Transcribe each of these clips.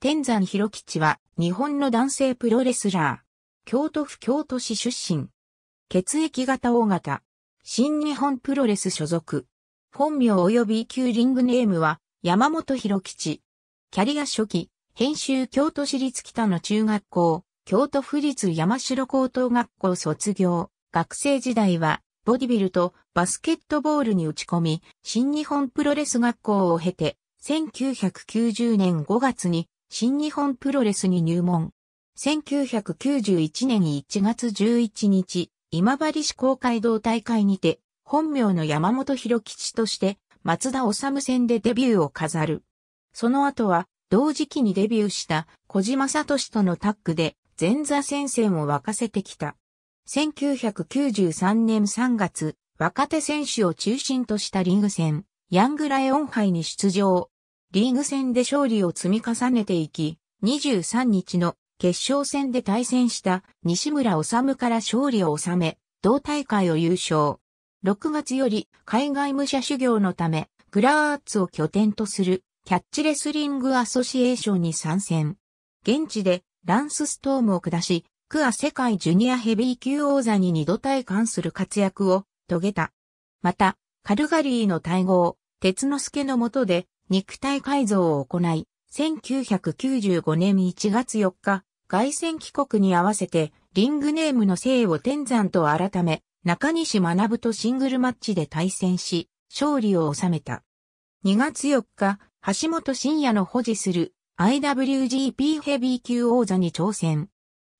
天山広吉は日本の男性プロレスラー。京都府京都市出身。血液型 O 型。新日本プロレス所属。本名及び旧リングネームは山本広吉。キャリア初期、編集京都市立北の中学校、京都府立山城高等学校卒業。学生時代はボディビルとバスケットボールに打ち込み、新日本プロレス学校を経て、1990年5月に新日本プロレスに入門。1991年1月11日、今治市公会堂大会にて、本名の山本博吉として、松田治戦でデビューを飾る。その後は、同時期にデビューした小島聡とのタッグで、前座戦線を沸かせてきた。1993年3月、若手選手を中心としたリング戦、ヤングライオン杯に出場、リーグ戦で勝利を積み重ねていき、23日の決勝戦で対戦した西村治から勝利を収め、同大会を優勝。6月より海外武者修行のため、グラーツを拠点とするキャッチレスリングアソシエーションに参戦。現地でランスストームを下し、クア世界ジュニアヘビー級王座に二度体感する活躍を遂げた。また、カルガリーの大号、鉄之助の下で肉体改造を行い、1995年1月4日、外戦帰国に合わせて、リングネームの姓を天山と改め、中西学とシングルマッチで対戦し、勝利を収めた。2月4日、橋本真也の保持する IWGP ヘビー級王座に挑戦。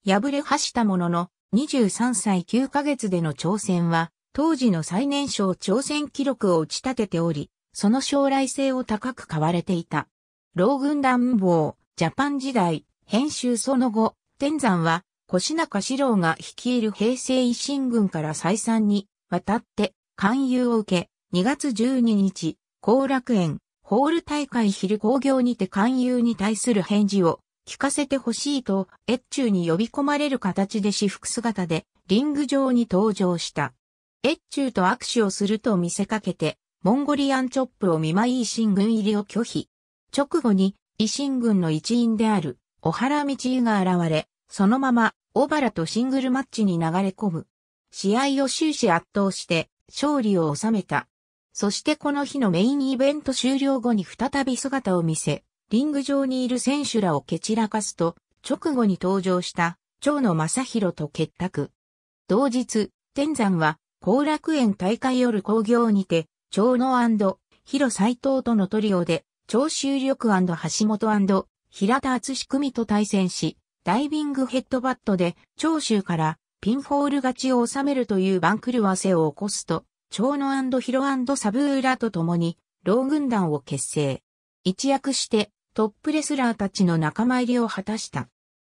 敗れはしたものの、23歳9ヶ月での挑戦は、当時の最年少挑戦記録を打ち立てており、その将来性を高く買われていた。老軍団謀、ジャパン時代、編集その後、天山は、腰中四郎が率いる平成維新軍から再三に、渡って、勧誘を受け、2月12日、後楽園、ホール大会昼工業にて勧誘に対する返事を、聞かせてほしいと、越中に呼び込まれる形で私服姿で、リング上に登場した。越中と握手をすると見せかけて、モンゴリアンチョップを見舞い維新軍入りを拒否。直後に維新軍の一員である小原道湯が現れ、そのまま小原とシングルマッチに流れ込む。試合を終始圧倒して勝利を収めた。そしてこの日のメインイベント終了後に再び姿を見せ、リング上にいる選手らを蹴散らかすと、直後に登場した長野正宏と結託。同日、天山は後楽園大会夜工業にて長野広斎藤とのトリオで、長州力橋本平田敦組と対戦し、ダイビングヘッドバットで長州からピンフォール勝ちを収めるという番狂わせを起こすと、長野広サブーラと共に、老軍団を結成。一躍してトップレスラーたちの仲間入りを果たした。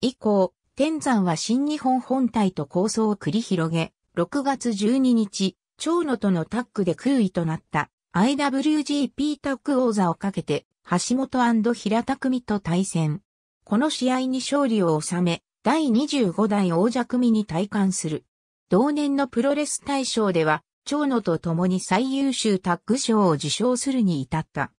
以降、天山は新日本本体と構想を繰り広げ、6月12日、長野とのタッグで空位となった IWGP タッグ王座をかけて、橋本平田組と対戦。この試合に勝利を収め、第25代王者組に退官する。同年のプロレス大賞では、長野と共に最優秀タッグ賞を受賞するに至った。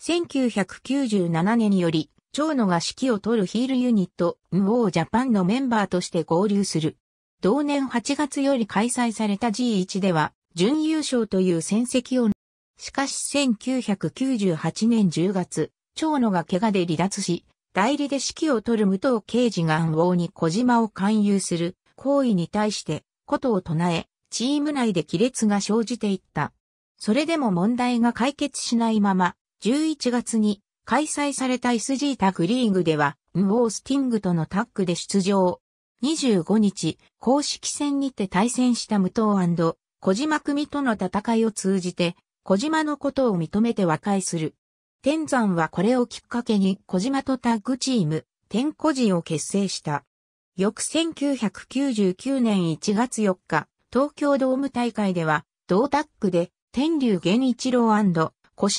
1997年より、長野が指揮を取るヒールユニット、ンオージャパンのメンバーとして合流する。同年8月より開催された G1 では、準優勝という戦績を、しかし1998年10月、長野が怪我で離脱し、代理で指揮を取る武藤刑事が暗号に小島を勧誘する行為に対して、ことを唱え、チーム内で亀裂が生じていった。それでも問題が解決しないまま、11月に開催された SG タグリーグでは、ウォースティングとのタッグで出場。25日、公式戦にて対戦した武藤小島組との戦いを通じて、小島のことを認めて和解する。天山はこれをきっかけに小島とタッグチーム、天小寺を結成した。翌1999年1月4日、東京ドーム大会では、同タッグで、天竜源一郎越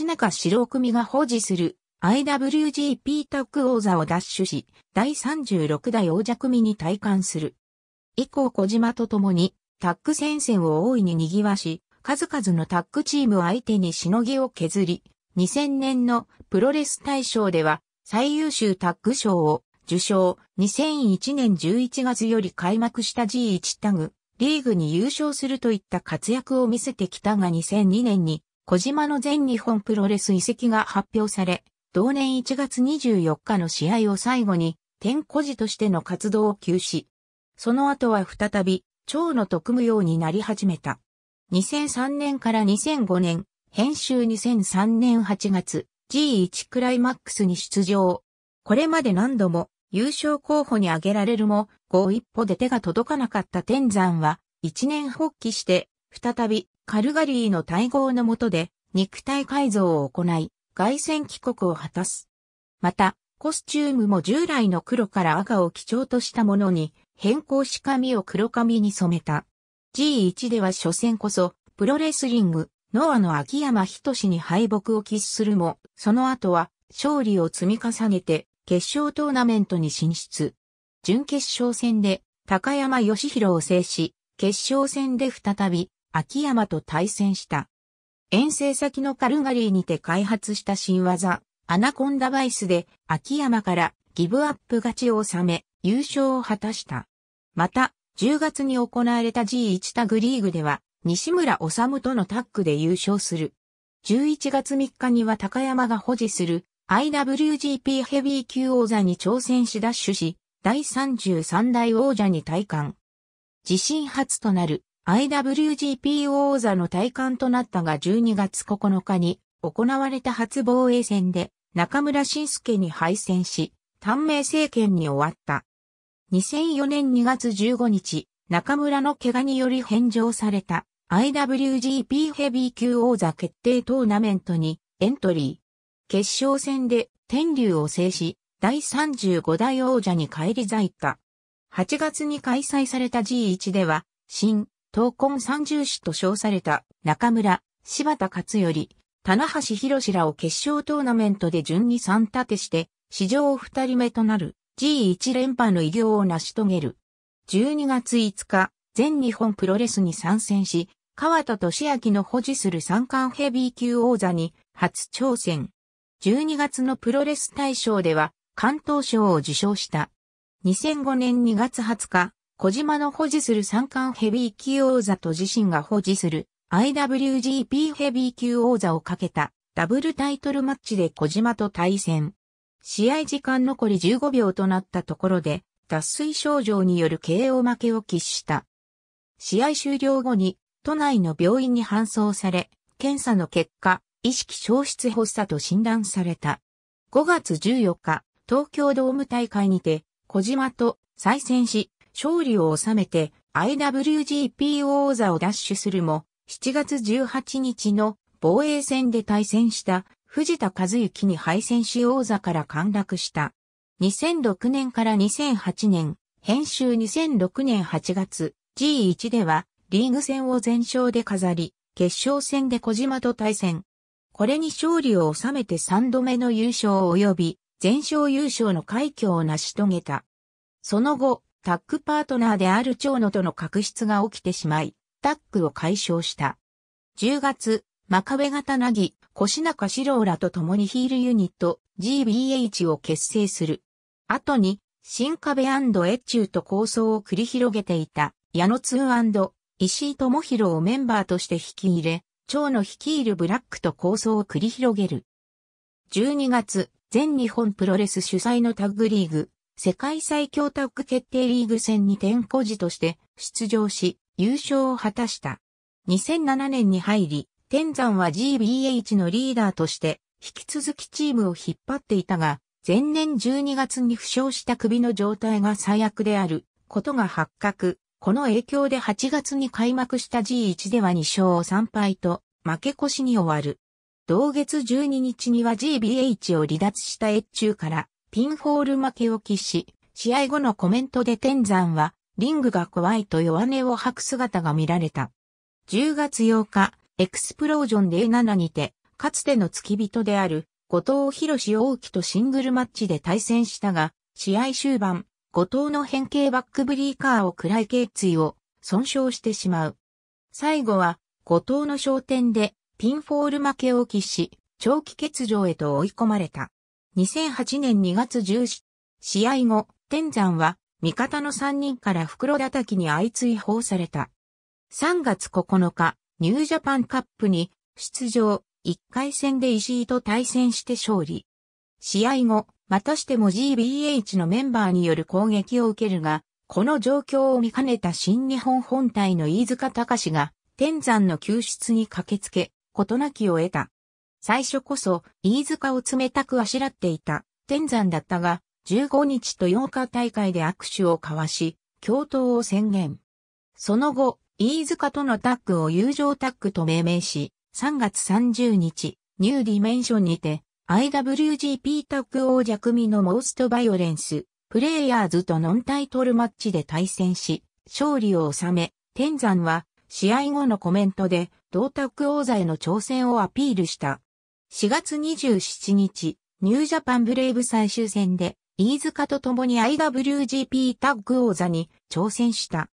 中四郎組が保持する IWGP タッグ王座を奪取し、第36代王者組に退官する。以降小島と共にタッグ戦線を大いに賑わし、数々のタッグチーム相手にしのぎを削り、2000年のプロレス大賞では最優秀タッグ賞を受賞、2001年11月より開幕した G1 タグ、リーグに優勝するといった活躍を見せてきたが2002年に小島の全日本プロレス遺跡が発表され、同年1月24日の試合を最後に、天孤児としての活動を休止。その後は再び、蝶の特務むようになり始めた。2003年から2005年、編集2003年8月、G1 クライマックスに出場。これまで何度も優勝候補に挙げられるも、後一歩で手が届かなかった天山は、一年発起して、再びカルガリーの対合の下で、肉体改造を行い、外戦帰国を果たす。また、コスチュームも従来の黒から赤を基調としたものに変更し髪を黒髪に染めた。G1 では初戦こそ、プロレスリング、ノアの秋山仁に敗北を喫するも、その後は勝利を積み重ねて決勝トーナメントに進出。準決勝戦で高山義弘を制し、決勝戦で再び秋山と対戦した。遠征先のカルガリーにて開発した新技、アナコンダバイスで秋山からギブアップ勝ちを収め、優勝を果たした。また、10月に行われた G1 タグリーグでは、西村治とのタッグで優勝する。11月3日には高山が保持する IWGP ヘビー級王座に挑戦しダッシュし、第33代王者に退官。自身初となる IWGP 王座の退官となったが12月9日に行われた初防衛戦で中村晋介に敗戦し、短命政権に終わった。2004年2月15日、中村の怪我により返上された IWGP ヘビー級王座決定トーナメントにエントリー。決勝戦で天竜を制し、第35代王者に返り咲いた。8月に開催された G1 では、新、闘魂三重士と称された中村、柴田勝頼、棚橋博士らを決勝トーナメントで順に3立てして、史上2人目となる G1 連覇の偉業を成し遂げる。12月5日、全日本プロレスに参戦し、川田俊明の保持する三冠ヘビー級王座に初挑戦。12月のプロレス大賞では、関東賞を受賞した。2005年2月20日、小島の保持する三冠ヘビー級王座と自身が保持する IWGP ヘビー級王座をかけたダブルタイトルマッチで小島と対戦。試合時間残り15秒となったところで、脱水症状による KO 負けを喫した。試合終了後に、都内の病院に搬送され、検査の結果、意識消失発作と診断された。5月14日、東京ドーム大会にて、小島と再戦し、勝利を収めて IWGP 王座を奪取するも、7月18日の防衛戦で対戦した藤田和幸に敗戦し王座から陥落した。2006年から2008年、編集2006年8月、G1 では、リーグ戦を全勝で飾り、決勝戦で小島と対戦。これに勝利を収めて3度目の優勝及び、全勝優勝の快挙を成し遂げた。その後、タッグパートナーである長野との確執が起きてしまい、タッグを解消した。10月、真壁型なぎ、越シロ郎らと共にヒールユニット GBH を結成する。後に、新壁越中と構想を繰り広げていた矢野通石井智弘をメンバーとして引き入れ、長野率いるブラックと構想を繰り広げる。12月、全日本プロレス主催のタッグリーグ、世界最強タッグ決定リーグ戦に転校時として出場し、優勝を果たした。2007年に入り、天山は GBH のリーダーとして、引き続きチームを引っ張っていたが、前年12月に負傷した首の状態が最悪であることが発覚。この影響で8月に開幕した G1 では2勝3敗と負け越しに終わる。同月12日には GBH を離脱した越中からピンホール負けを喫し、試合後のコメントで天山はリングが怖いと弱音を吐く姿が見られた。10月8日、エクスプロージョンで7にて、かつての付き人である、後藤博士大輝とシングルマッチで対戦したが、試合終盤、後藤の変形バックブリーカーを食らい頸椎を損傷してしまう。最後は、後藤の焦点でピンフォール負けを喫し、長期欠場へと追い込まれた。2008年2月1日、試合後、天山は味方の3人から袋叩きに相追放された。3月9日、ニュージャパンカップに出場、1回戦で石井と対戦して勝利。試合後、またしても GBH のメンバーによる攻撃を受けるが、この状況を見かねた新日本本体の飯塚隆が、天山の救出に駆けつけ、事なきを得た。最初こそ、飯塚を冷たくあしらっていた、天山だったが、15日と8日大会で握手を交わし、共闘を宣言。その後、飯塚とのタッグを友情タッグと命名し、3月30日、ニューディメンションにて、IWGP タッグ王者組のモーストバイオレンス、プレイヤーズとノンタイトルマッチで対戦し、勝利を収め、天山は、試合後のコメントで、同タッグ王座への挑戦をアピールした。4月27日、ニュージャパンブレイブ最終戦で、飯塚と共に IWGP タッグ王座に挑戦した。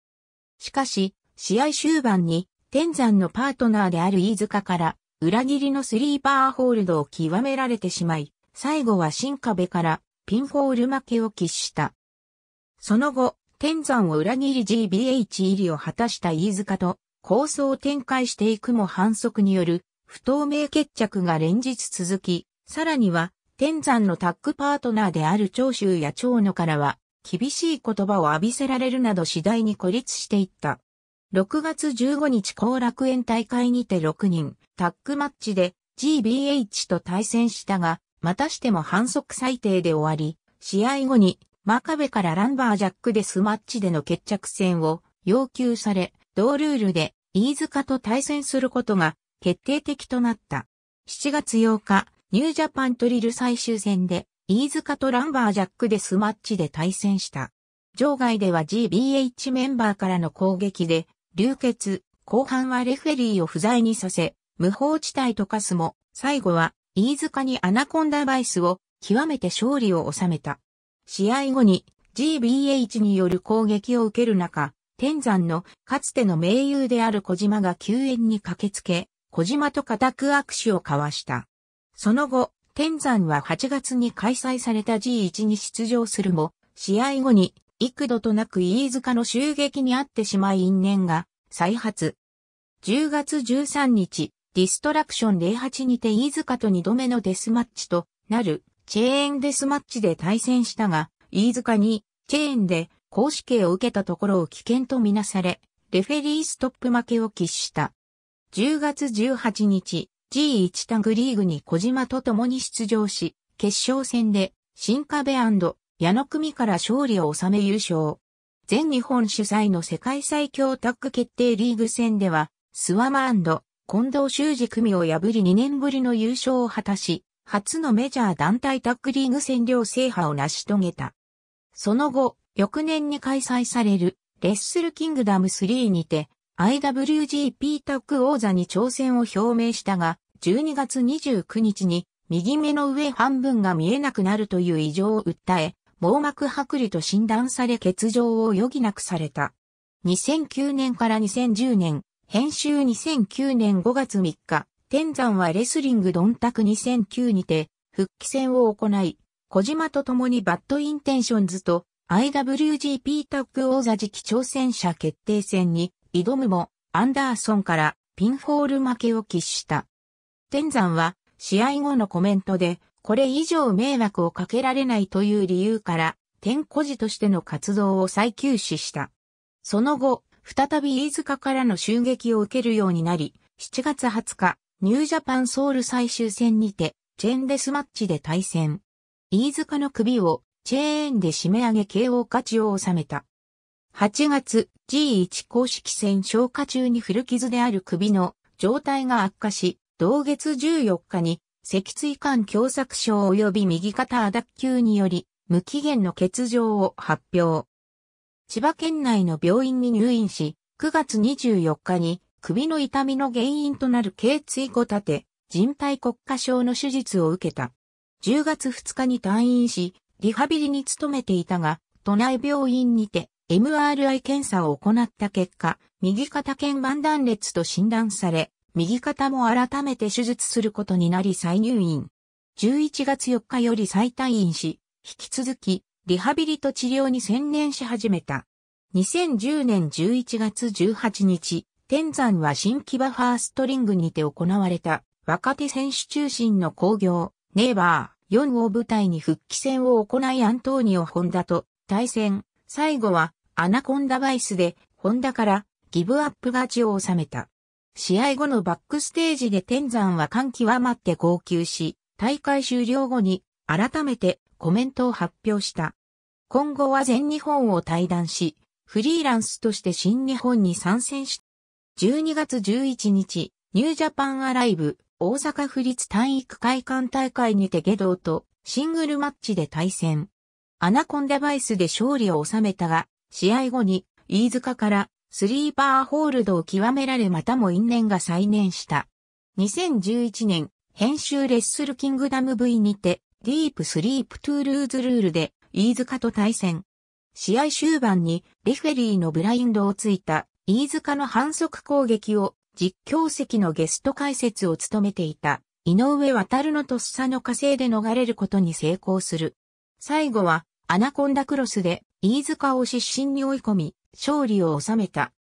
しかし、試合終盤に、天山のパートナーである飯塚から、裏切りのスリーパーホールドを極められてしまい、最後は新壁からピンホール負けを喫した。その後、天山を裏切り GBH 入りを果たした飯塚と、構想を展開していくも反則による不透明決着が連日続き、さらには、天山のタッグパートナーである長州や長野からは、厳しい言葉を浴びせられるなど次第に孤立していった。6月15日後楽園大会にて6人、タッグマッチで GBH と対戦したが、またしても反則最低で終わり、試合後に真壁からランバージャックデスマッチでの決着戦を要求され、同ルールで飯塚と対戦することが決定的となった。7月8日、ニュージャパントリル最終戦で、飯塚とランバージャックデスマッチで対戦した。場外では GBH メンバーからの攻撃で、流血、後半はレフェリーを不在にさせ、無法地帯と化すも、最後は、飯塚にアナコンダバイスを、極めて勝利を収めた。試合後に、GBH による攻撃を受ける中、天山のかつての盟友である小島が救援に駆けつけ、小島と固く握手を交わした。その後、天山は8月に開催された G1 に出場するも、試合後に幾度となく飯塚の襲撃にあってしまい因縁が再発。10月13日、ディストラクション08にて飯塚と2度目のデスマッチとなるチェーンデスマッチで対戦したが、飯塚にチェーンで公式刑を受けたところを危険とみなされ、レフェリーストップ負けを喫した。10月18日、G1 タグリーグに小島と共に出場し、決勝戦で、新壁矢野組から勝利を収め優勝。全日本主催の世界最強タッグ決定リーグ戦では、スワマ近藤修二組を破り2年ぶりの優勝を果たし、初のメジャー団体タッグリーグ占領制覇を成し遂げた。その後、翌年に開催される、レッスルキングダム3にて、IWGP タッグ王座に挑戦を表明したが、12月29日に、右目の上半分が見えなくなるという異常を訴え、網膜剥離と診断され欠場を余儀なくされた。2009年から2010年、編集2009年5月3日、天山はレスリングドンタク2009にて、復帰戦を行い、小島と共にバッドインテンションズと IWGP タッグ王座次期挑戦者決定戦に挑むも、アンダーソンからピンフォール負けを喫した。天山は試合後のコメントで、これ以上迷惑をかけられないという理由から、天孤児としての活動を再休止した。その後、再び飯塚からの襲撃を受けるようになり、7月20日、ニュージャパンソウル最終戦にて、チェーンデスマッチで対戦。飯塚の首をチェーンで締め上げ KO 勝ちを収めた。8月 G1 公式戦消化中に古傷である首の状態が悪化し、同月14日に脊椎管狭窄症及び右肩亜脱級により、無期限の欠場を発表。千葉県内の病院に入院し、9月24日に首の痛みの原因となる頸椎後立て、人体骨化症の手術を受けた。10月2日に退院し、リハビリに努めていたが、都内病院にて MRI 検査を行った結果、右肩腱板断裂と診断され、右肩も改めて手術することになり再入院。11月4日より再退院し、引き続き、リハビリと治療に専念し始めた。2010年11月18日、天山は新木場ファーストリングにて行われた若手選手中心の工業、ネイバー4を舞台に復帰戦を行いアントーニオ・ホンダと対戦、最後はアナコンダバイスでホンダからギブアップ勝ちを収めた。試合後のバックステージで天山は歓喜はまって号泣し、大会終了後に改めてコメントを発表した。今後は全日本を退団し、フリーランスとして新日本に参戦し、12月11日、ニュージャパンアライブ、大阪府立体育会館大会にて下道とシングルマッチで対戦。アナコンデバイスで勝利を収めたが、試合後に飯塚からスリーパーホールドを極められまたも因縁が再燃した。2011年、編集レッスルキングダム V にて、ディープスリープトゥールーズルールで、飯塚と対戦。試合終盤に、レフェリーのブラインドをついた、飯塚の反則攻撃を、実況席のゲスト解説を務めていた、井上渡のとっさの火星で逃れることに成功する。最後は、アナコンダクロスで、飯塚を失神に追い込み、勝利を収めた。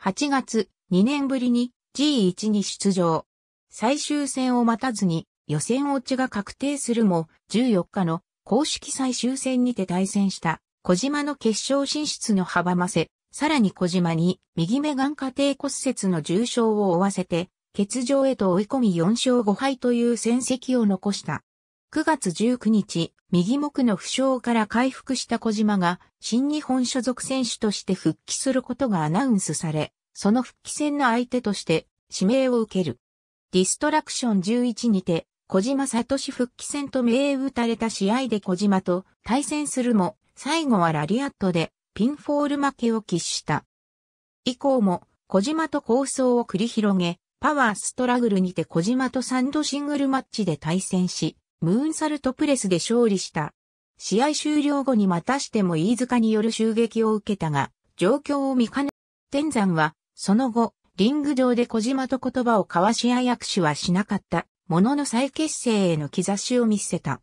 8月、2年ぶりに G1 に出場。最終戦を待たずに予選落ちが確定するも、14日の公式最終戦にて対戦した小島の決勝進出の阻ませ、さらに小島に右目眼下底骨折の重傷を負わせて、欠場へと追い込み4勝5敗という戦績を残した。9月19日、右目の負傷から回復した小島が、新日本所属選手として復帰することがアナウンスされ、その復帰戦の相手として、指名を受ける。ディストラクション11にて、小島聡復帰戦と銘打たれた試合で小島と対戦するも、最後はラリアットでピンフォール負けを喫した。以降も小島と構想を繰り広げ、パワーストラグルにて小島とサンドシングルマッチで対戦し、ムーンサルトプレスで勝利した。試合終了後にまたしても飯塚による襲撃を受けたが、状況を見かね、天山は、その後、リング上で小島と言葉を交わし合い握手はしなかった、ものの再結成への兆しを見せた。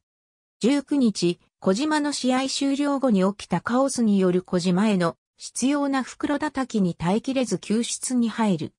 19日、小島の試合終了後に起きたカオスによる小島への必要な袋叩きに耐えきれず救出に入る。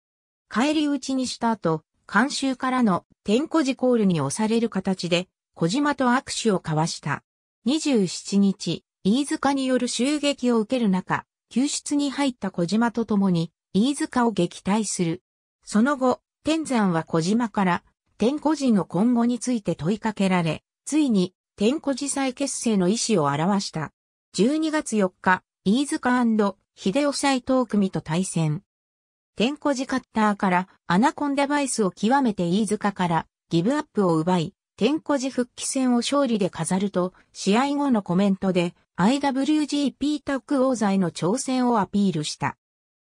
帰り討ちにした後、監修からの天候時コールに押される形で小島と握手を交わした。27日、飯塚による襲撃を受ける中、救出に入った小島と共に、飯塚を撃退する。その後、天山は小島から、天古寺の今後について問いかけられ、ついに、天古寺再結成の意思を表した。12月4日、飯塚秀夫斎東組と対戦。天古寺カッターからアナコンデバイスを極めて飯塚からギブアップを奪い、天古寺復帰戦を勝利で飾ると、試合後のコメントで IWGP タッグ王座への挑戦をアピールした。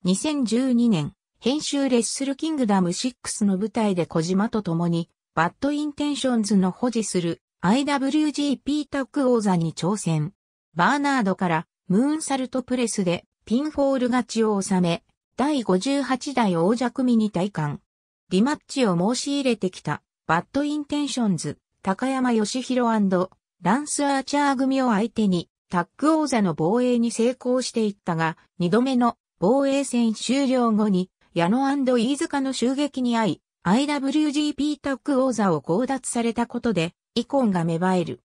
2012年、編集レッスルキングダム6の舞台で小島と共に、バッドインテンションズの保持する IWGP タッグ王座に挑戦。バーナードからムーンサルトプレスでピンフォール勝ちを収め、第58代王者組に体感。リマッチを申し入れてきたバッドインテンションズ、高山義弘ランス・アーチャー組を相手に、タッグ王座の防衛に成功していったが、2度目の防衛戦終了後に、矢野飯塚の襲撃に遭い、IWGP タッグ王座を強奪されたことで、イコンが芽生える。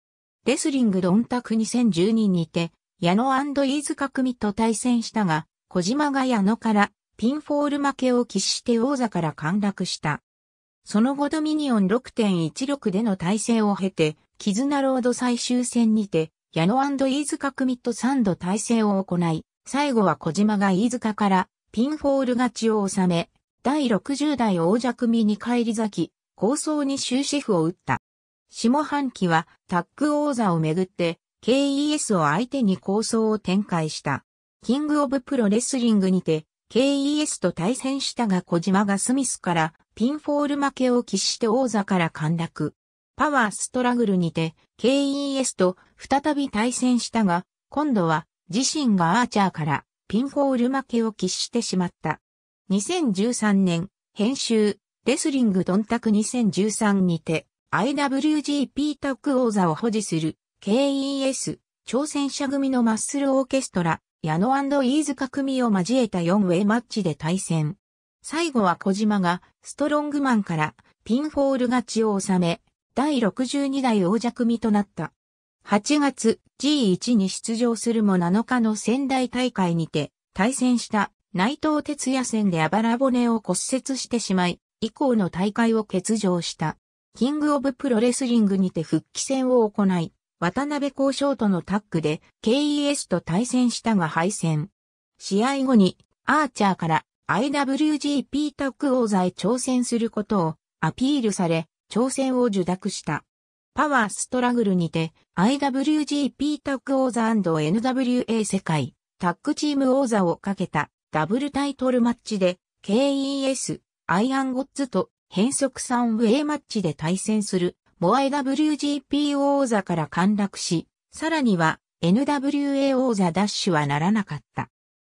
レスリングンタク2012にて、矢野飯塚組と対戦したが、小島が矢野からピンフォール負けを喫して王座から陥落した。その後ドミニオン6.16での体制を経て、キズナロード最終戦にて、矢野飯塚組ミット3度体制を行い、最後は小島が飯塚からピンフォール勝ちを収め、第60代王者組に返り咲き、構想に終止符を打った。下半期はタッグ王座をめぐって KES を相手に構想を展開した。キングオブプロレスリングにて KES と対戦したが小島がスミスからピンフォール負けを喫して王座から陥落。パワーストラグルにて KES と再び対戦したが、今度は自身がアーチャーからピンフォール負けを喫してしまった。2013年、編集、レスリングドンタク2013にて、IWGP タック王座を保持する KES 挑戦者組のマッスルオーケストラ矢野飯塚組を交えた4ウェイマッチで対戦。最後は小島がストロングマンからピンフォール勝ちを収め、第62代王者組となった。8月 G1 に出場するも7日の仙台大会にて対戦した内藤哲也戦であばら骨を骨折してしまい、以降の大会を欠場した。キングオブプロレスリングにて復帰戦を行い、渡辺交渉とのタッグで KES と対戦したが敗戦。試合後にアーチャーから IWGP タッグ王座へ挑戦することをアピールされ、挑戦を受諾した。パワーストラグルにて IWGP タッグ王座 &NWA 世界タッグチーム王座をかけたダブルタイトルマッチで KES アイアンゴッズと変則3ウェイマッチで対戦するモアイ WGP 王座から陥落し、さらには NWA 王座ダッシュはならなかった。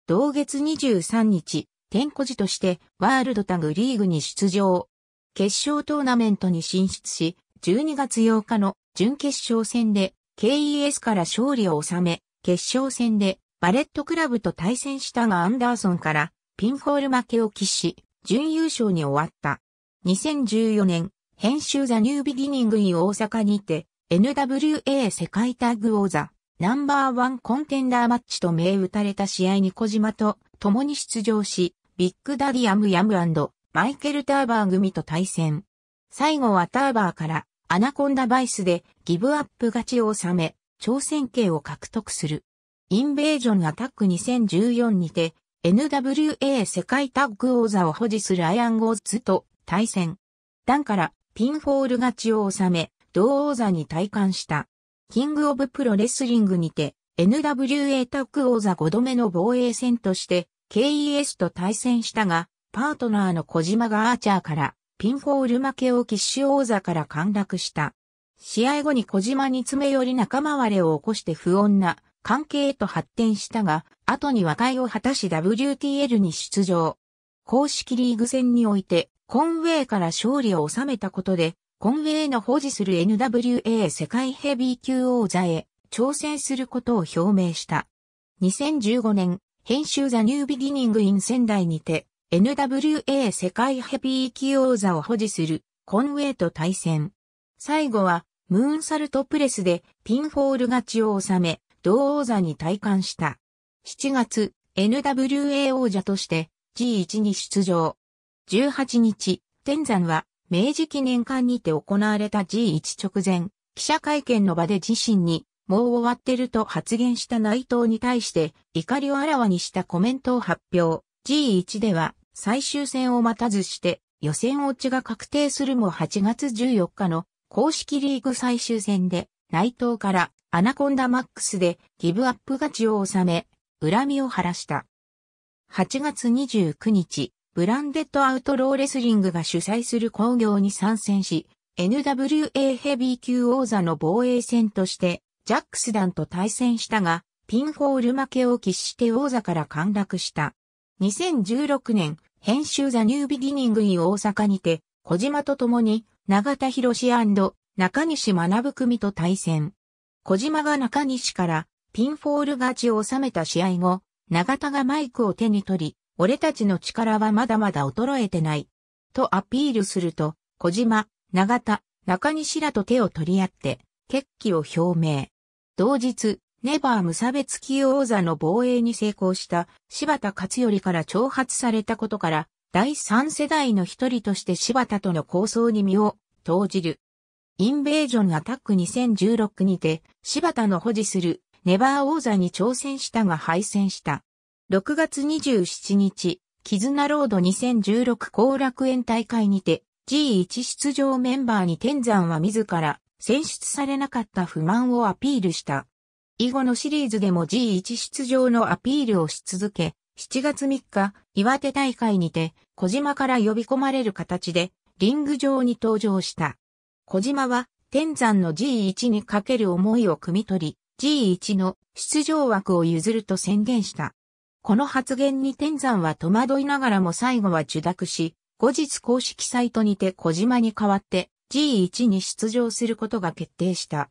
同月23日、天候時としてワールドタグリーグに出場。決勝トーナメントに進出し、12月8日の準決勝戦で KES から勝利を収め、決勝戦でバレットクラブと対戦したがアンダーソンからピンホール負けを喫し、準優勝に終わった。2014年編集ザニュービギニングイ大阪にて、NWA 世界タッグ王座、ナンバーワンコンテンダーマッチと銘打たれた試合に小島と共に出場し、ビッグダディアムヤムマイケル・ターバー組と対戦。最後はターバーからアナコンダバイスでギブアップ勝ちを収め、挑戦権を獲得する。インベージョンアタック2014にて、NWA 世界タッグ王座を保持するアイアンゴーズと対戦。段からピンフォール勝ちを収め、同王座に体感した。キングオブプロレスリングにて、NWA タッグ王座5度目の防衛戦として、KES と対戦したが、パートナーの小島がアーチャーから、ピンフォール負けをキッシュ王座から陥落した。試合後に小島に詰め寄り仲間割れを起こして不穏な関係へと発展したが、後に和解を果たし WTL に出場。公式リーグ戦においてコンウェイから勝利を収めたことで、コンウェイの保持する NWA 世界ヘビー級王座へ挑戦することを表明した。2015年、編集ザニュービギニングイン仙台にて、NWA 世界ヘビー級王座を保持するコンウェイと対戦。最後は、ムーンサルトプレスでピンフォール勝ちを収め、同王座に退官した。7月、NWA 王者として G1 に出場。18日、天山は明治記念館にて行われた G1 直前、記者会見の場で自身にもう終わってると発言した内藤に対して怒りをあらわにしたコメントを発表。G1 では最終戦を待たずして予選落ちが確定するも8月14日の公式リーグ最終戦で内藤からアナコンダマックスでギブアップ勝ちを収め、恨みを晴らした。8月29日、ブランデッドアウトローレスリングが主催する興行に参戦し、NWA ヘビー級王座の防衛戦として、ジャックス団と対戦したが、ピンホール負けを喫して王座から陥落した。2016年、編集ザ・ニュービギニング・イ・大阪にて、小島と共に、永田博士中西学組と対戦。小島が中西から、ピンフォール勝ちを収めた試合後、永田がマイクを手に取り、俺たちの力はまだまだ衰えてない。とアピールすると、小島、長田、中西らと手を取り合って、決起を表明。同日、ネバー無差別級王座の防衛に成功した柴田勝頼から挑発されたことから、第三世代の一人として柴田との構想に身を投じる。インベージョンアタック2016にて、柴田の保持するネバー王座に挑戦したが敗戦した。6月27日、絆ロード2016後楽園大会にて G1 出場メンバーに天山は自ら選出されなかった不満をアピールした。以後のシリーズでも G1 出場のアピールをし続け、7月3日、岩手大会にて、小島から呼び込まれる形で、リング上に登場した。小島は、天山の G1 にかける思いを汲み取り、G1 の出場枠を譲ると宣言した。この発言に天山は戸惑いながらも最後は受諾し、後日公式サイトにて小島に代わって G1 に出場することが決定した。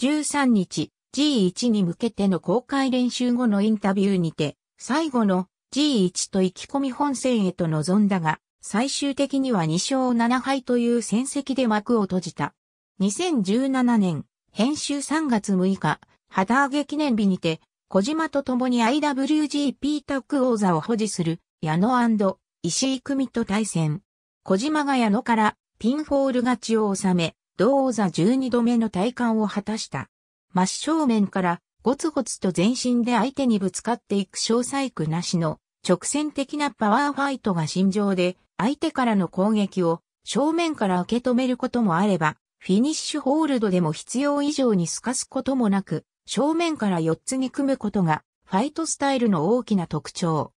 13日、G1 に向けての公開練習後のインタビューにて、最後の G1 と意気込み本戦へと臨んだが、最終的には2勝7敗という戦績で幕を閉じた。2017年、編集3月6日、旗揚げ記念日にて、小島と共に IWGP タッグ王座を保持する矢野石井組と対戦。小島が矢野からピンフォール勝ちを収め、同王座12度目の体感を果たした。真正面からゴツゴツと全身で相手にぶつかっていく小細工なしの直線的なパワーファイトが心情で相手からの攻撃を正面から受け止めることもあれば、フィニッシュホールドでも必要以上に透かすこともなく、正面から4つに組むことが、ファイトスタイルの大きな特徴。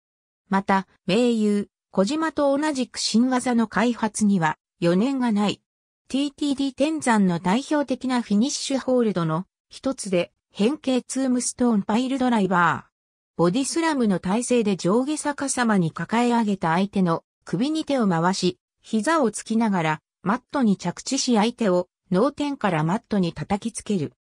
また、名優、小島と同じく新技の開発には、4年がない。TTD 天山の代表的なフィニッシュホールドの一つで、変形ツームストーンパイルドライバー。ボディスラムの体勢で上下逆さまに抱え上げた相手の首に手を回し、膝をつきながらマットに着地し相手を脳天からマットに叩きつける。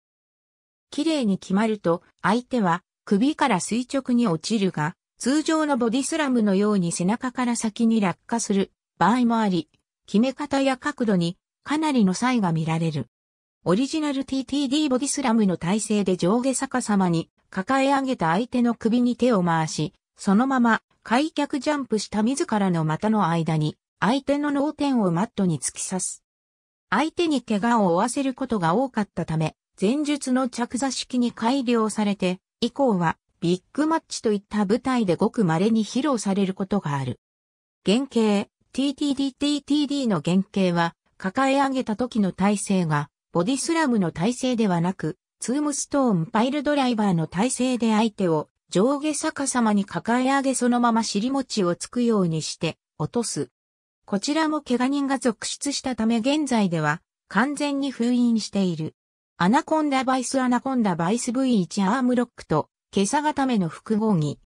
綺麗に決まると、相手は首から垂直に落ちるが、通常のボディスラムのように背中から先に落下する場合もあり、決め方や角度にかなりの差異が見られる。オリジナル TTD ボディスラムの体勢で上下逆さまに抱え上げた相手の首に手を回し、そのまま開脚ジャンプした自らの股の間に相手の脳天をマットに突き刺す。相手に怪我を負わせることが多かったため、前述の着座式に改良されて、以降はビッグマッチといった舞台でごく稀に披露されることがある。原型、TTDTTD の原型は、抱え上げた時の体勢が、ボディスラムの体勢ではなく、ツームストーンパイルドライバーの体勢で相手を上下逆さまに抱え上げそのまま尻餅をつくようにして落とす。こちらも怪我人が続出したため現在では完全に封印している。アナコンダバイスアナコンダバイス V1 アームロックと、今朝固めの複合技。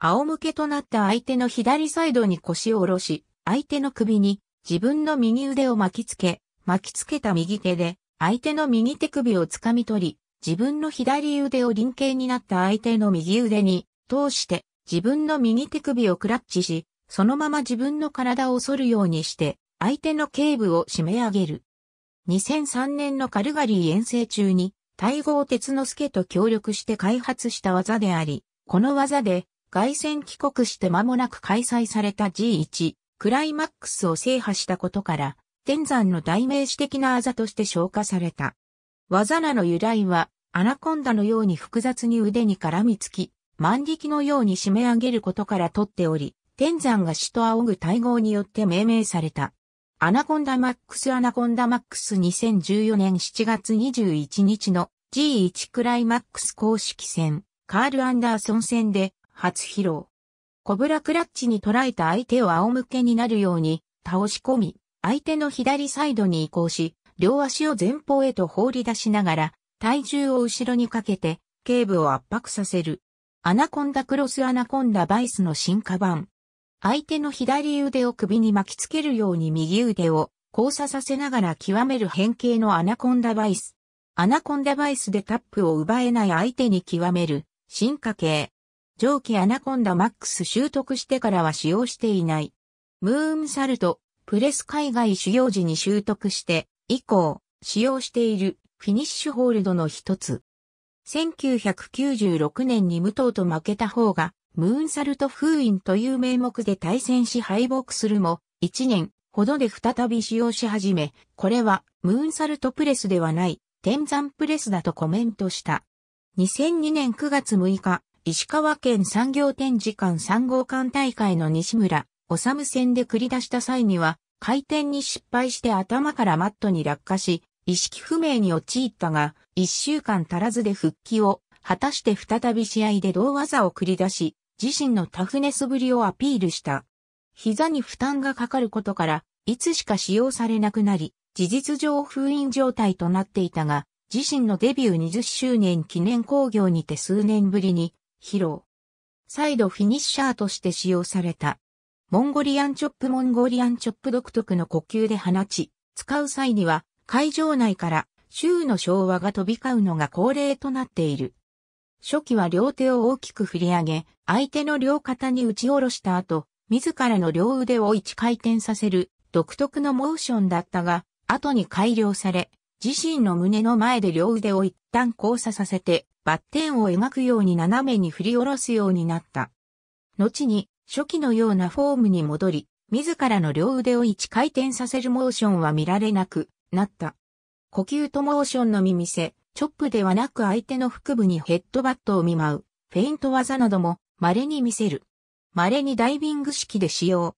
仰向けとなった相手の左サイドに腰を下ろし、相手の首に自分の右腕を巻きつけ、巻きつけた右手で相手の右手首を掴み取り、自分の左腕を輪形になった相手の右腕に通して自分の右手首をクラッチし、そのまま自分の体を反るようにして相手の頸部を締め上げる。2003年のカルガリー遠征中に、大号鉄之助と協力して開発した技であり、この技で、外戦帰国して間もなく開催された G1 クライマックスを制覇したことから、天山の代名詞的な技として消化された。技名の由来は、アナコンダのように複雑に腕に絡みつき、万力のように締め上げることから取っており、天山が死と仰ぐ大号によって命名された。アナコンダマックスアナコンダマックス2014年7月21日の G1 クライマックス公式戦、カール・アンダーソン戦で初披露。コブラクラッチに捉えた相手を仰向けになるように倒し込み、相手の左サイドに移行し、両足を前方へと放り出しながら、体重を後ろにかけて、頸部を圧迫させる。アナコンダクロスアナコンダバイスの進化版、相手の左腕を首に巻きつけるように右腕を交差させながら極める変形のアナコンダバイス。アナコンダバイスでタップを奪えない相手に極める進化系。上記アナコンダマックス習得してからは使用していない。ムーンサルト、プレス海外修行時に習得して以降使用しているフィニッシュホールドの一つ。1996年に武藤と負けた方がムーンサルト封印という名目で対戦し敗北するも、1年ほどで再び使用し始め、これはムーンサルトプレスではない、天山プレスだとコメントした。2002年9月6日、石川県産業展示館3号館大会の西村、治戦で繰り出した際には、回転に失敗して頭からマットに落下し、意識不明に陥ったが、1週間足らずで復帰を、果たして再び試合で同技を繰り出し、自身のタフネスぶりをアピールした。膝に負担がかかることから、いつしか使用されなくなり、事実上封印状態となっていたが、自身のデビュー20周年記念興行にて数年ぶりに披露。再度フィニッシャーとして使用された。モンゴリアンチョップモンゴリアンチョップ独特の呼吸で放ち、使う際には会場内から週の昭和が飛び交うのが恒例となっている。初期は両手を大きく振り上げ、相手の両肩に打ち下ろした後、自らの両腕を一回転させる独特のモーションだったが、後に改良され、自身の胸の前で両腕を一旦交差させて、バッテンを描くように斜めに振り下ろすようになった。後に、初期のようなフォームに戻り、自らの両腕を一回転させるモーションは見られなくなった。呼吸とモーションのみ見せ、チョップではなく相手の腹部にヘッドバットを見舞う、フェイント技なども稀に見せる。稀にダイビング式で使用。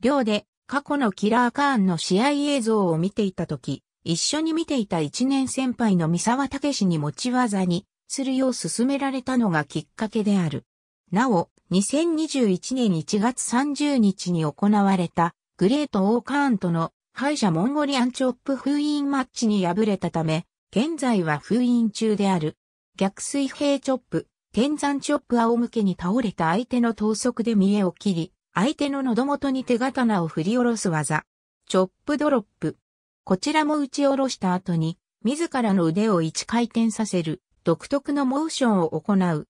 寮で過去のキラーカーンの試合映像を見ていたとき、一緒に見ていた一年先輩の三沢武史に持ち技にするよう勧められたのがきっかけである。なお、2021年1月30日に行われたグレート・オーカーンとの敗者モンゴリアンチョップ封印マッチに敗れたため、現在は封印中である。逆水平チョップ、天山チョップ仰向けに倒れた相手の投足で見栄を切り、相手の喉元に手刀を振り下ろす技。チョップドロップ。こちらも打ち下ろした後に、自らの腕を一回転させる、独特のモーションを行う。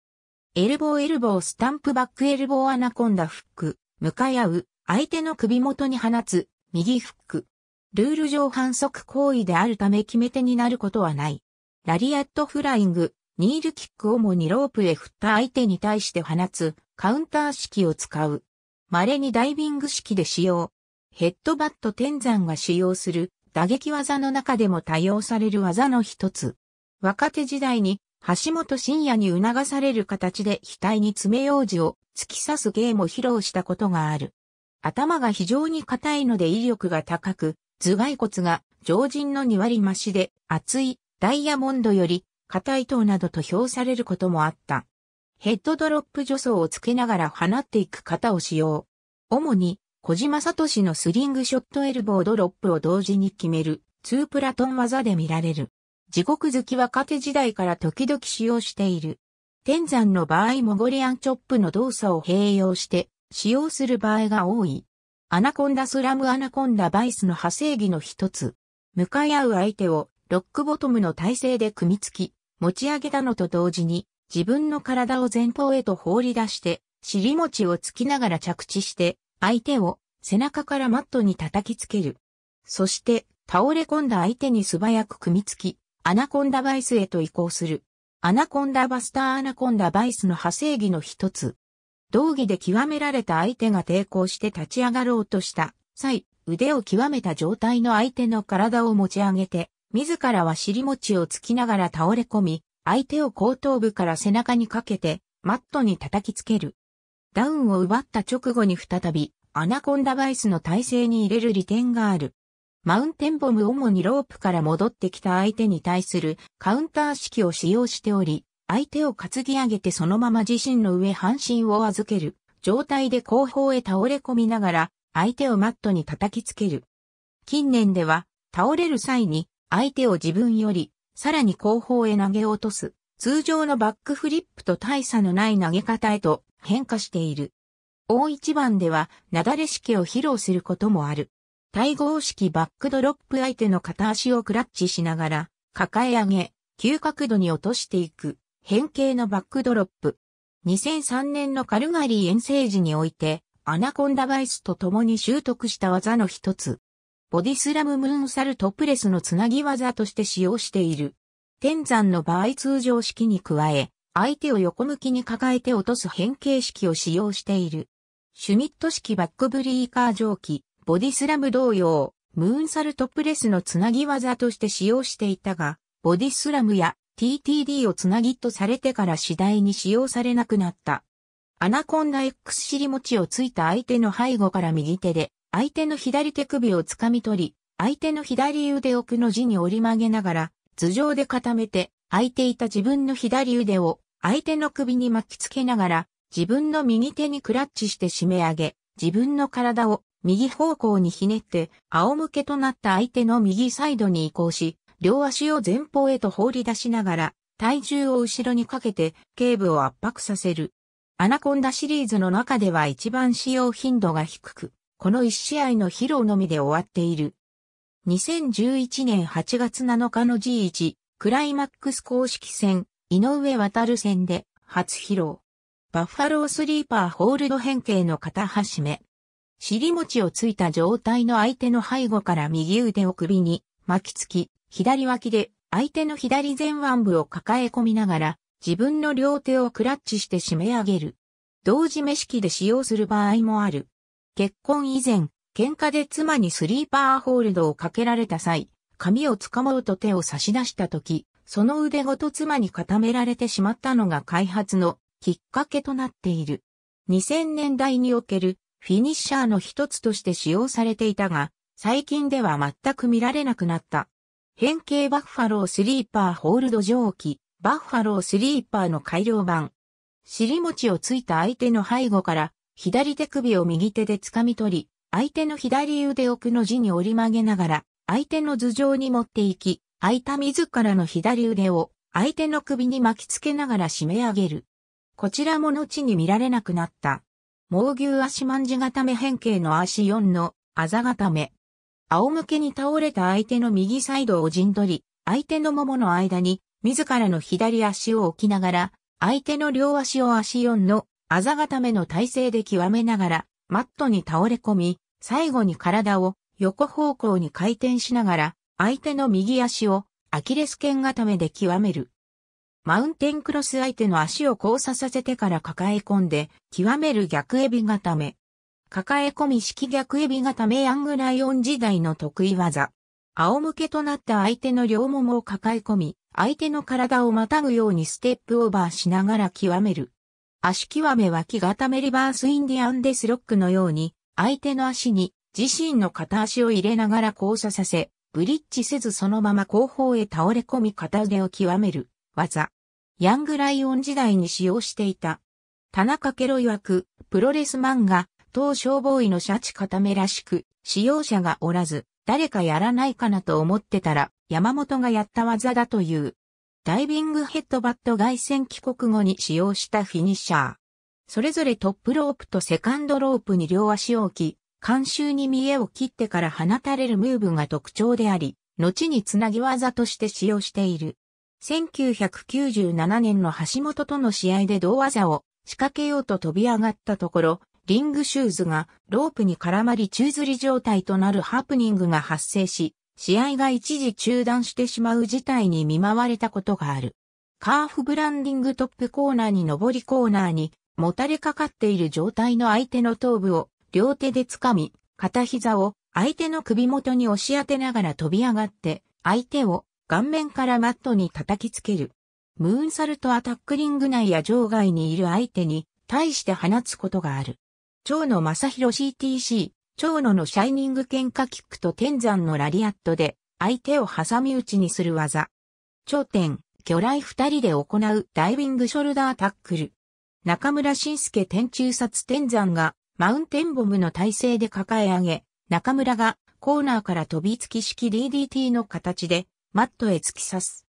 エルボーエルボースタンプバックエルボーアナコンダフック、向かい合う、相手の首元に放つ、右フック。ルール上反則行為であるため決め手になることはない。ラリアットフライング、ニールキック主にロープへ振った相手に対して放つカウンター式を使う。稀にダイビング式で使用。ヘッドバット天山が使用する打撃技の中でも多用される技の一つ。若手時代に橋本深也に促される形で額に爪楊枝を突き刺す芸も披露したことがある。頭が非常に硬いので威力が高く、頭蓋骨が常人の2割増しで厚いダイヤモンドより硬い塔などと評されることもあった。ヘッドドロップ助走をつけながら放っていく型を使用。主に小島聡のスリングショットエルボードロップを同時に決める2プラトン技で見られる。地獄好き若手時代から時々使用している。天山の場合モゴリアンチョップの動作を併用して使用する場合が多い。アナコンダスラムアナコンダバイスの派生技の一つ。向かい合う相手をロックボトムの体勢で組み付き、持ち上げたのと同時に自分の体を前方へと放り出して、尻餅をつきながら着地して相手を背中からマットに叩きつける。そして倒れ込んだ相手に素早く組み付き、アナコンダバイスへと移行する。アナコンダバスターアナコンダバイスの派生技の一つ。道義で極められた相手が抵抗して立ち上がろうとした際、腕を極めた状態の相手の体を持ち上げて、自らは尻餅をつきながら倒れ込み、相手を後頭部から背中にかけて、マットに叩きつける。ダウンを奪った直後に再び、アナコンダバイスの体勢に入れる利点がある。マウンテンボム主にロープから戻ってきた相手に対するカウンター式を使用しており、相手を担ぎ上げてそのまま自身の上半身を預ける状態で後方へ倒れ込みながら相手をマットに叩きつける。近年では倒れる際に相手を自分よりさらに後方へ投げ落とす通常のバックフリップと大差のない投げ方へと変化している。大一番ではなだれ式を披露することもある。対合式バックドロップ相手の片足をクラッチしながら抱え上げ、急角度に落としていく変形のバックドロップ。2003年のカルガリー遠征時において、アナコンダバイスと共に習得した技の一つ。ボディスラムムーンサルトプレスのつなぎ技として使用している。天山の場合通常式に加え、相手を横向きに抱えて落とす変形式を使用している。シュミット式バックブリーカー蒸気、ボディスラム同様、ムーンサルトプレスのつなぎ技として使用していたが、ボディスラムや TTD をつなぎとされてから次第に使用されなくなった。アナコンダ X 尻餅をついた相手の背後から右手で、相手の左手首をつかみ取り、相手の左腕をくの字に折り曲げながら、頭上で固めて、空いていた自分の左腕を相手の首に巻きつけながら、自分の右手にクラッチして締め上げ、自分の体を右方向にひねって、仰向けとなった相手の右サイドに移行し、両足を前方へと放り出しながら、体重を後ろにかけて、頸部を圧迫させる。アナコンダシリーズの中では一番使用頻度が低く、この1試合の披露のみで終わっている。2011年8月7日の G1、クライマックス公式戦、井上渡る戦で、初披露。バッファロースリーパーホールド変形の片端目。尻餅をついた状態の相手の背後から右腕を首に巻きつき、左脇で相手の左前腕部を抱え込みながら自分の両手をクラッチして締め上げる。同時目式で使用する場合もある。結婚以前、喧嘩で妻にスリーパーホールドをかけられた際、髪を掴もうと手を差し出した時、その腕ごと妻に固められてしまったのが開発のきっかけとなっている。2000年代におけるフィニッシャーの一つとして使用されていたが、最近では全く見られなくなった。変形バッファロースリーパーホールド蒸気、バッファロースリーパーの改良版。尻餅をついた相手の背後から、左手首を右手で掴み取り、相手の左腕をくの字に折り曲げながら、相手の頭上に持っていき、開いた自らの左腕を、相手の首に巻きつけながら締め上げる。こちらも後に見られなくなった。猛牛足まんじ固め変形の足4の、あざ固め。仰向けに倒れた相手の右サイドを陣取り、相手の腿の間に自らの左足を置きながら、相手の両足を足4のあざ固めの体勢で極めながら、マットに倒れ込み、最後に体を横方向に回転しながら、相手の右足をアキレス腱固めで極める。マウンテンクロス相手の足を交差させてから抱え込んで、極める逆エビ固め。抱え込み式逆エビ型メヤングライオン時代の得意技。仰向けとなった相手の両ももを抱え込み、相手の体をまたぐようにステップオーバーしながら極める。足極めは木固めリバースインディアンデスロックのように、相手の足に自身の片足を入れながら交差させ、ブリッジせずそのまま後方へ倒れ込み片腕を極める技。ヤングライオン時代に使用していた。田中ケロ曰く、プロレス漫画、当消防医のシャチ固めらしく、使用者がおらず、誰かやらないかなと思ってたら、山本がやった技だという。ダイビングヘッドバット外旋帰国後に使用したフィニッシャー。それぞれトップロープとセカンドロープに両足を置き、監修に見栄を切ってから放たれるムーブが特徴であり、後につなぎ技として使用している。1997年の橋本との試合で同技を仕掛けようと飛び上がったところ、リングシューズがロープに絡まり宙吊り状態となるハプニングが発生し、試合が一時中断してしまう事態に見舞われたことがある。カーフブランディングトップコーナーに上りコーナーに、もたれかかっている状態の相手の頭部を両手で掴み、片膝を相手の首元に押し当てながら飛び上がって、相手を顔面からマットに叩きつける。ムーンサルトアタックリング内や場外にいる相手に対して放つことがある。長野正宏 CTC、長野のシャイニング喧嘩キックと天山のラリアットで相手を挟み撃ちにする技。頂点、魚雷二人で行うダイビングショルダータックル。中村晋介天中殺天山がマウンテンボムの体勢で抱え上げ、中村がコーナーから飛びつき式 DDT の形でマットへ突き刺す。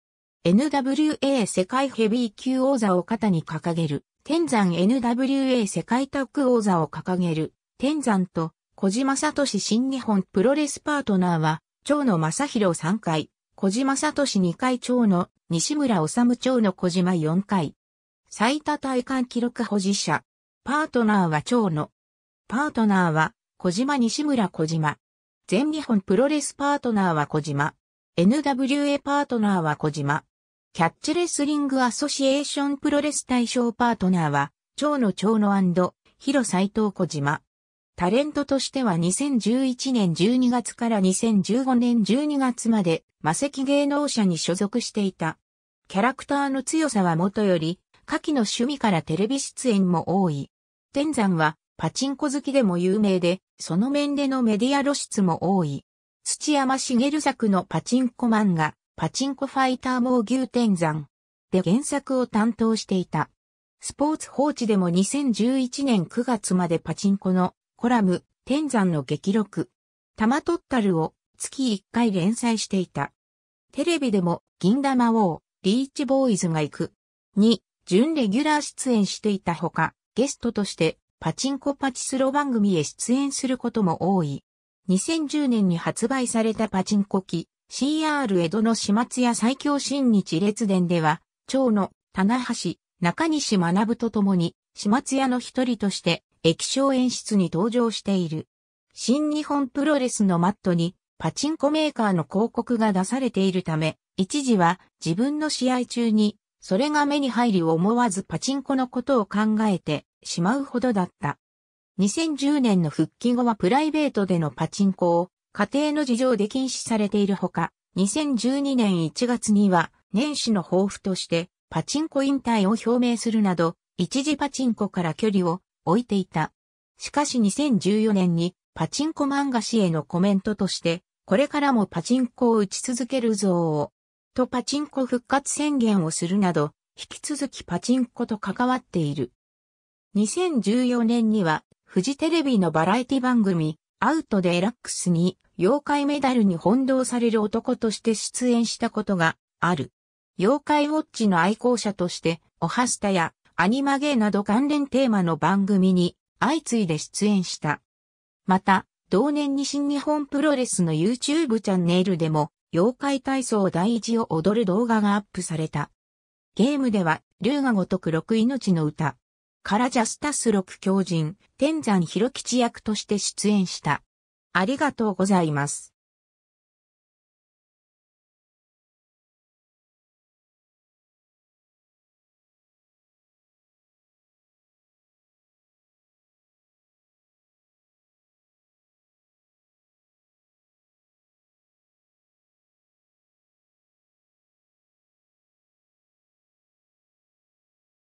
NWA 世界ヘビー級王座を肩に掲げる。天山 NWA 世界タッグ王座を掲げる、天山と小島聡新日本プロレスパートナーは、長野正宏3回、小島聡2回長野、西村治長野小島4回。最多体感記録保持者。パートナーは長野。パートナーは小島西村小島。全日本プロレスパートナーは小島。NWA パートナーは小島。キャッチレスリングアソシエーションプロレス対象パートナーは、長野長野広斎藤小島。タレントとしては2011年12月から2015年12月まで、魔石芸能者に所属していた。キャラクターの強さはもとより、下記の趣味からテレビ出演も多い。天山は、パチンコ好きでも有名で、その面でのメディア露出も多い。土山茂作のパチンコ漫画、パチンコファイター猛牛天山で原作を担当していた。スポーツ報知でも2011年9月までパチンコのコラム、天山の激録、玉トッタルを月1回連載していた。テレビでも銀玉王、リーチボーイズが行く。に、準レギュラー出演していたほか、ゲストとしてパチンコパチスロ番組へ出演することも多い。2010年に発売されたパチンコ機、CR 江戸の始末や最強新日列伝では、長野、棚橋、中西学と共に、始末屋の一人として、液晶演出に登場している。新日本プロレスのマットに、パチンコメーカーの広告が出されているため、一時は自分の試合中に、それが目に入り思わずパチンコのことを考えてしまうほどだった。2010年の復帰後はプライベートでのパチンコを家庭の事情で禁止されているほか、2012年1月には年始の抱負としてパチンコ引退を表明するなど、一時パチンコから距離を置いていた。しかし2014年にパチンコ漫画誌へのコメントとして、これからもパチンコを打ち続けるぞとパチンコ復活宣言をするなど、引き続きパチンコと関わっている。2014年には、フジテレビのバラエティ番組、アウトデラックスに妖怪メダルに翻弄される男として出演したことがある。妖怪ウォッチの愛好者として、オハスタやアニマゲーなど関連テーマの番組に相次いで出演した。また、同年に新日本プロレスの YouTube チャンネルでも、妖怪体操第一を踊る動画がアップされた。ゲームでは、龍が如く六命の歌、カラジャスタス六狂人、天山広吉役として出演した。ありがとうございます。